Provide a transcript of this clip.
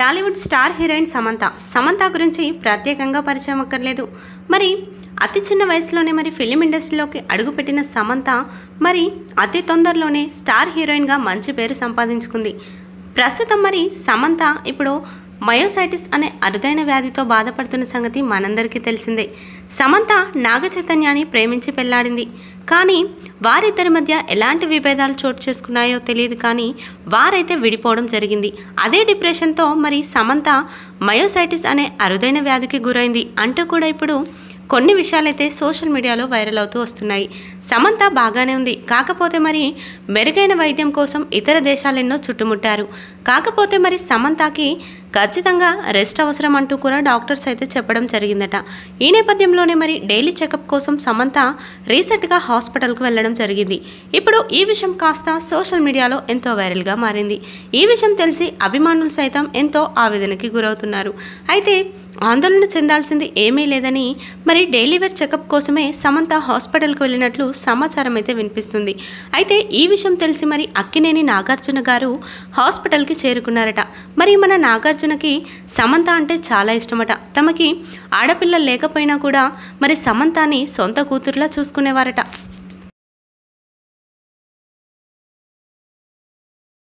Tollywood star heroine Samantha Samantha గురించి ప్రత్యేకంగా పరిచయం అక్కర్లేదు మరి అతి చిన్న వయసులోనే మరి ఫిలిం ఇండస్ట్రీలోకి అడుగుపెట్టిన సమంత మరి అతి తొందరలోనే స్టార్ హీరోయిన్గా మంచి పేరు సంపాదించుకుంది ప్రస్తుతం మరి సమంత ఇప్పుడు మయోసైటిస్ అనే అరుదైన వ్యాధితో బాధపడుతున్న సంగతి మనందరికీ తెలిసిందే సమంత నాగ చైతన్యాన్ని ప్రేమించి పెళ్లాడింది కానీ వారిద్దరి మధ్య ఎలాంటి విభేదాలు చోటు చేసుకున్నాయో తెలియదు కానీ వారైతే విడిపోవడం జరిగింది అదే డిప్రెషన్తో మరి సమంత మయోసైటిస్ అనే అరుదైన వ్యాధికి గురైంది అంటూ కూడా ఇప్పుడు కొన్ని విషయాలైతే సోషల్ మీడియాలో వైరల్ అవుతూ వస్తున్నాయి సమంత బాగానే ఉంది కాకపోతే మరి మెరుగైన వైద్యం కోసం ఇతర దేశాలెన్నో చుట్టుముట్టారు కాకపోతే మరి సమంతకి ఖచ్చితంగా రెస్ట్ అవసరం అంటూ కూడా డాక్టర్స్ అయితే చెప్పడం జరిగిందట ఈ నేపథ్యంలోనే మరి డైలీ చెకప్ కోసం సమంత రీసెంట్గా హాస్పిటల్కు వెళ్ళడం జరిగింది ఇప్పుడు ఈ విషయం కాస్త సోషల్ మీడియాలో ఎంతో వైరల్గా మారింది ఈ విషయం తెలిసి అభిమానులు సైతం ఎంతో ఆవేదనకి గురవుతున్నారు అయితే ఆందోళన చెందాల్సింది ఏమీ లేదని మరి మరి డైలీ వేర్ చెకప్ కోసమే సమంత హాస్పిటల్కి వెళ్ళినట్లు సమాచారం అయితే వినిపిస్తుంది అయితే ఈ విషయం తెలిసి మరి అక్కినేని నాగార్జున గారు హాస్పిటల్కి చేరుకున్నారట మరి మన నాగార్జునకి సమంత అంటే చాలా ఇష్టమట తమకి ఆడపిల్ల లేకపోయినా కూడా మరి సమంతని సొంత కూతురులా చూసుకునేవారట